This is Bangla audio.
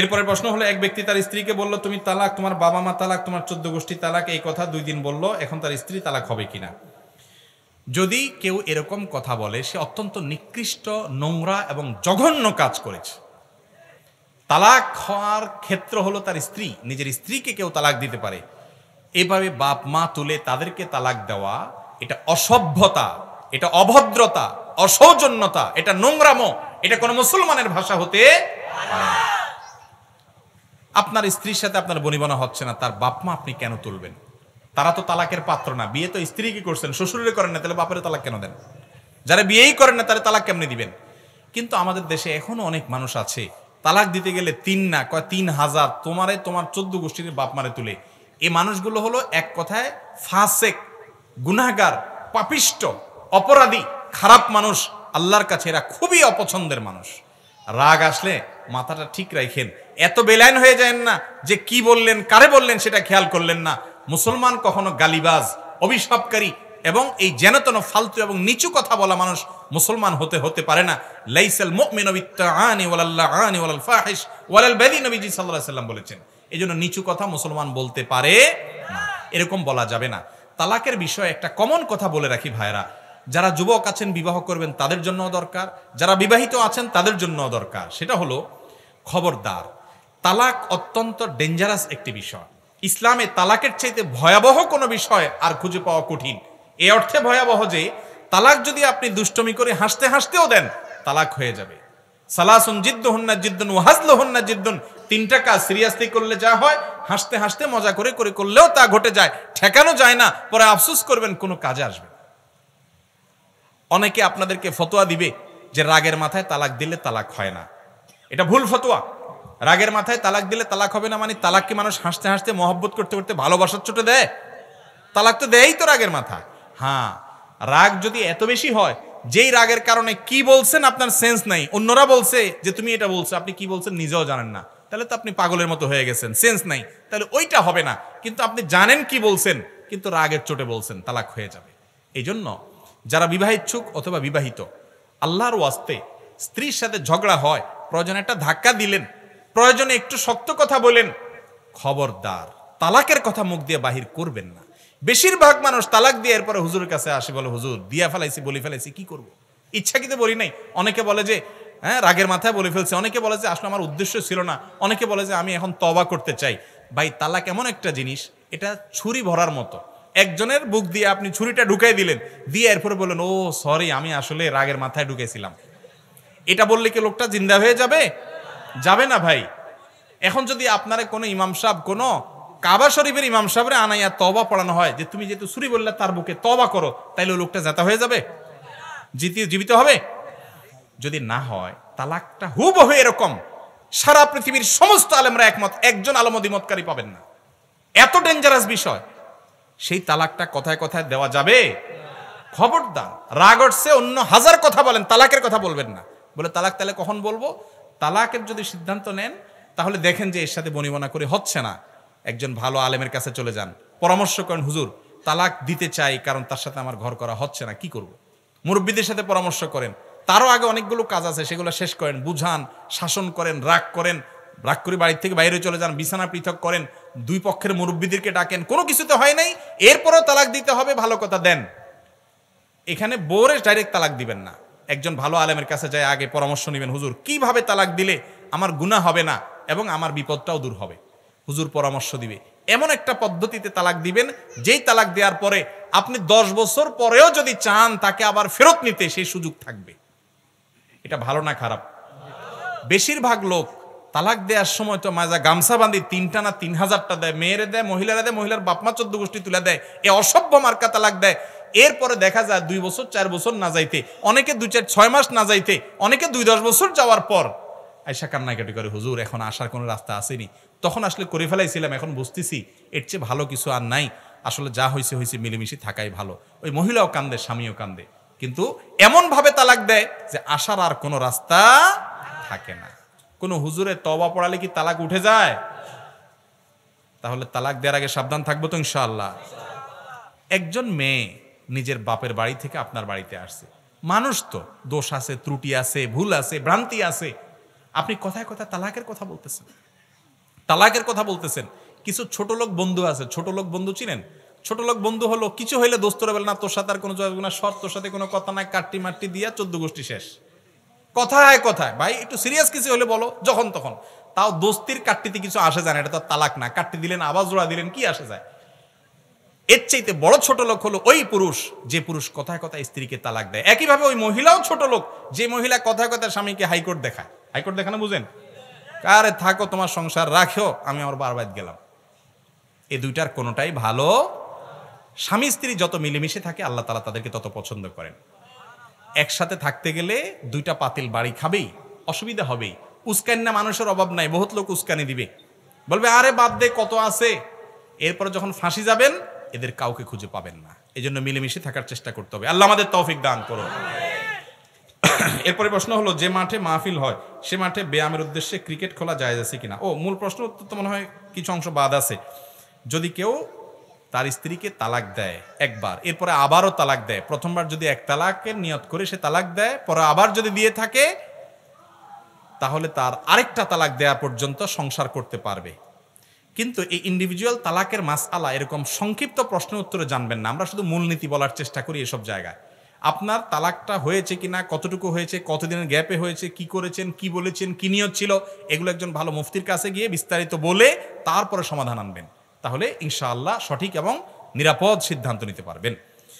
এরপরে প্রশ্ন হলো এক ব্যক্তি তার স্ত্রীকে বলল তুমি তালাক তোমার বাবা মা তালাক তোমার চোদ্দ গোষ্ঠী তালাক এই কথা দুই দিন বলল এখন তার স্ত্রী তালাক হবে কিনা যদি কেউ এরকম কথা বলে সে অত্যন্ত নিকৃষ্ট নোংরা এবং জঘন্য কাজ করেছে তালাক হওয়ার ক্ষেত্র হলো তার স্ত্রী নিজের স্ত্রীকে কেউ তালাক দিতে পারে এভাবে বাপ মা তুলে তাদেরকে তালাক দেওয়া এটা অসভ্যতা এটা অভদ্রতা অসৌজন্যতা এটা নোংরামো এটা কোনো মুসলমানের ভাষা হতে পারে আপনার স্ত্রীর সাথে আপনার বনিবনা হচ্ছে না তার বাপ মা আপনি কেন তুলবেন তারা তো তালাকের পাত্র না বিয়ে তো স্ত্রী কি করছেন শ্বশুরে করেন না তাহলে বাপের তালাক কেন দেন যারা বিয়েই করেন না তারা তালাক কেমনি দিবেন কিন্তু আমাদের দেশে এখনো অনেক মানুষ আছে তালাক দিতে গেলে তিন না কয় তিন হাজার তোমারে তোমার চোদ্দ গোষ্ঠীর বাপ মারে তুলে এই মানুষগুলো হলো এক কথায় ফাসেক গুনাগার পাপিষ্ট অপরাধী খারাপ মানুষ আল্লাহর কাছে এরা খুবই অপছন্দের মানুষ রাগ আসলে মাথাটা ঠিক রাখেন এত বেলাইন হয়ে যায়েন না যে কি বললেন কারে বললেন সেটা খেয়াল করলেন না মুসলমান কখনো গালিবাজ অভিশাপকারী এবং এই যেনতন ফালতু এবং নিচু কথা বলা মানুষ মুসলমান হতে হতে পারে না লাইসাল মুমিনু বিত্তাআনি ওয়ালাল্লাহ আনি ওয়ালাল ফাহিশ ওয়ালাল বাদি নবীজি সাল্লাল্লাহু আলাইহি সাল্লাম বলেছেন এজন্য নিচু কথা মুসলমান বলতে পারে না এরকম বলা যাবে না তালাকের বিষয়ে একটা কমন কথা বলে রাখি ভাইরা যারা যুবক আছেন বিবাহ করবেন তাদের জন্য দরকার যারা বিবাহিত আছেন তাদের জন্য দরকার সেটা হলো খবরদার তালাক অত্যন্ত ডেঞ্জারাস একটি বিষয় ইসলামে তালাকের চাইতে ভয়াবহ কোনো বিষয় আর খুঁজে পাওয়া কঠিন এ অর্থে ভয়াবহ যে তালাক যদি আপনি দুষ্টমি করে হাসতে হাসতেও দেন তালাক হয়ে যাবে সালাসুন জিদ্দ হন্না জিদ্দুন হন হন্না জিদ্দুন তিনটা কাজ সিরিয়াসলি করলে যা হয় হাসতে হাসতে মজা করে করে করলেও তা ঘটে যায় ঠেকানো যায় না পরে আফসুস করবেন কোনো কাজে আসবে অনেকে আপনাদেরকে ফতোয়া দিবে যে রাগের মাথায় তালাক দিলে তালাক হয় না এটা ভুল ফতোয়া রাগের মাথায় তালাক দিলে তালাক হবে না মানে তালাক কি মানুষ হাসতে হাসতে মহব্বত করতে করতে ভালোবাসার চোটে দেয় তালাক তো দেয়ই তো রাগের মাথা হ্যাঁ রাগ যদি এত বেশি হয় যেই রাগের কারণে কি বলছেন আপনার সেন্স নাই অন্যরা বলছে যে তুমি এটা বলছো আপনি কি বলছেন নিজেও জানেন না তাহলে তো আপনি পাগলের মতো হয়ে গেছেন সেন্স নাই তাহলে ওইটা হবে না কিন্তু আপনি জানেন কি বলছেন কিন্তু রাগের চোটে বলছেন তালাক হয়ে যাবে এই জন্য যারা বিবাহিচ্ছুক অথবা বিবাহিত আল্লাহর ওয়াস্তে স্ত্রীর সাথে ঝগড়া হয় প্রয়োজন একটা ধাক্কা দিলেন প্রয়োজনে একটু শক্ত কথা বলেন খবরদার তালাকের কথা মুখ দিয়ে বাহির করবেন না বেশিরভাগ মানুষ তালাক দিয়ে এরপরে হুজুরের কাছে আসে বলে হুজুর দিয়া ফেলাইছি বলি ফেলাইছি কি করব। ইচ্ছাকৃত বলি নাই অনেকে বলে যে হ্যাঁ রাগের মাথায় বলে ফেলছে অনেকে বলে যে আসলে আমার উদ্দেশ্য ছিল না অনেকে বলে যে আমি এখন তবা করতে চাই ভাই তালাক এমন একটা জিনিস এটা ছুরি ভরার মতো একজনের বুক দিয়ে আপনি ছুরিটা ঢুকাই দিলেন দিয়ে এরপরে বললেন ও সরি আমি আসলে রাগের মাথায় ঢুকেছিলাম এটা বললে কি লোকটা জিন্দা হয়ে যাবে যাবে না ভাই এখন যদি আপনারে কোনো ইমাম সাহেব কোনো কাবা শরীফের ইমাম সাহেবরে আনাইয়া তবা পড়ানো হয় যে তুমি যেহেতু সুরি বললে তার বুকে তবা করো তাইলে লোকটা জাতা হয়ে যাবে জিতি জীবিত হবে যদি না হয় তালাকটা হুবহু এরকম সারা পৃথিবীর সমস্ত আলেমরা একমত একজন আলমদিমতকারী পাবেন না এত ডেঞ্জারাস বিষয় সেই তালাকটা কথায় কথায় দেওয়া যাবে খবরদার রাগটসে অন্য হাজার কথা বলেন তালাকের কথা বলবেন না বলে তালাক তাহলে কখন বলবো তালাকের যদি সিদ্ধান্ত নেন তাহলে দেখেন যে এর সাথে বনিবনা করে হচ্ছে না একজন ভালো আলেমের কাছে চলে যান পরামর্শ করেন হুজুর তালাক দিতে চাই কারণ তার সাথে আমার ঘর করা হচ্ছে না কি করব। মুরব্বীদের সাথে পরামর্শ করেন তারও আগে অনেকগুলো কাজ আছে সেগুলো শেষ করেন বুঝান শাসন করেন রাগ করেন রাগ করে বাড়ির থেকে বাইরে চলে যান বিছানা পৃথক করেন দুই পক্ষের মুরব্বীদেরকে ডাকেন কোনো কিছুতে হয় নাই এরপরও তালাক দিতে হবে ভালো কথা দেন এখানে বোরে ডাইরেক্ট তালাক দিবেন না একজন ভালো আলেমের কাছে যায় আগে পরামর্শ নেবেন হুজুর কিভাবে তালাক দিলে আমার গুণা হবে না এবং আমার বিপদটাও দূর হবে হুজুর পরামর্শ দিবে এমন একটা পদ্ধতিতে তালাক দিবেন যেই তালাক দেওয়ার পরে আপনি দশ বছর পরেও যদি চান তাকে আবার ফেরত নিতে সেই সুযোগ থাকবে এটা ভালো না খারাপ বেশিরভাগ লোক তালাক দেওয়ার সময় তো মাজা গামছা বাঁধি তিনটা না তিন হাজারটা দেয় মেয়েরে দেয় মহিলারা দেয় মহিলার বাপমা চোদ্দ গোষ্ঠী তুলে দেয় এ অসভ্য মার্কা তালাক দেয় এরপরে দেখা যায় দুই বছর চার বছর না যাইতে অনেকে দুই চার ছয় মাস না যাইতে অনেকে দুই দশ বছর যাওয়ার পর আয়সা কান্নাকাটি করে হুজুর এখন আসার কোনো রাস্তা আসেনি তখন আসলে করে ফেলাইছিলাম এখন বুঝতেছি এর চেয়ে ভালো কিছু আর নাই আসলে যা হয়েছে হয়েছে মিলেমিশে থাকাই ভালো ওই মহিলাও কান্দে স্বামীও কান্দে কিন্তু এমনভাবে তালাক দেয় যে আসার আর কোনো রাস্তা থাকে না কোনো হুজুরে তবা পড়ালে কি তালাক উঠে যায় তাহলে তালাক দেওয়ার আগে সাবধান থাকবো তো ইনশাল্লাহ একজন মেয়ে নিজের বাপের বাড়ি থেকে আপনার বাড়িতে আসছে মানুষ তো দোষ আছে ত্রুটি আছে ভুল আছে ভ্রান্তি আছে আপনি কথায় কথায় তালাকের কথা বলতেছেন তালাকের কথা বলতেছেন কিছু ছোট লোক বন্ধু আছে ছোট লোক বন্ধু চিনেন ছোট লোক বন্ধু হলো কিছু হইলে দোস্তরা বলে না তোর সাথে আর কোনো যোগাযোগ না সব তোর সাথে কোনো কথা নাই কাটটি মাট্টি দিয়া চোদ্দ গোষ্ঠী শেষ কথায় কথায় ভাই একটু সিরিয়াস কিছু হলে বলো যখন তখন তাও দোস্তির কাটটিতে কিছু আসে যায় না এটা তো তালাক না কাটটি দিলেন আবার জোড়া দিলেন কি আসে যায় এর চাইতে বড় ছোট লোক হলো ওই পুরুষ যে পুরুষ কথায় কথায় স্ত্রীকে তালাক দেয় একইভাবে ওই মহিলাও ছোট লোক যে মহিলা কথায় কথায় স্বামীকে হাইকোর্ট দেখায় হাইকোর্ট দেখানো বুঝেন কারে থাকো তোমার সংসার রাখো আমি আমার বারবাদ গেলাম এ দুইটার কোনোটাই ভালো স্বামী স্ত্রী যত মিলেমিশে থাকে আল্লাহ তালা তাদেরকে তত পছন্দ করেন একসাথে থাকতে গেলে দুইটা পাতিল বাড়ি খাবেই অসুবিধা হবেই উস্কানি না মানুষের অভাব নাই বহুত লোক উস্কানি দিবে বলবে আরে বাদ দে কত আছে এরপর যখন ফাঁসি যাবেন এদের কাউকে খুঁজে পাবেন না এই জন্য মিলেমিশে থাকার চেষ্টা করতে হবে আল্লাহ আমাদের তৌফিক দান করো এরপরে প্রশ্ন হলো যে মাঠে মাহফিল হয় সে মাঠে ব্যায়ামের উদ্দেশ্যে ক্রিকেট খোলা যায় আছে কিনা ও মূল প্রশ্ন উত্তর তো মনে হয় কিছু অংশ বাদ আছে যদি কেউ তার স্ত্রীকে তালাক দেয় একবার এরপরে আবারও তালাক দেয় প্রথমবার যদি এক তালাকের নিয়ত করে সে তালাক দেয় পরে আবার যদি দিয়ে থাকে তাহলে তার আরেকটা তালাক দেয়া পর্যন্ত সংসার করতে পারবে কিন্তু এই ইন্ডিভিজুয়াল তালাকের মাস আলা এরকম সংক্ষিপ্ত প্রশ্ন উত্তরে জানবেন না আমরা শুধু মূলনীতি বলার চেষ্টা করি এসব জায়গায় আপনার তালাকটা হয়েছে কি না কতটুকু হয়েছে কতদিনের গ্যাপে হয়েছে কি করেছেন কি বলেছেন কি নিয়ত ছিল এগুলো একজন ভালো মুফতির কাছে গিয়ে বিস্তারিত বলে তারপরে সমাধান আনবেন তাহলে ইনশাআল্লাহ সঠিক এবং নিরাপদ সিদ্ধান্ত নিতে পারবেন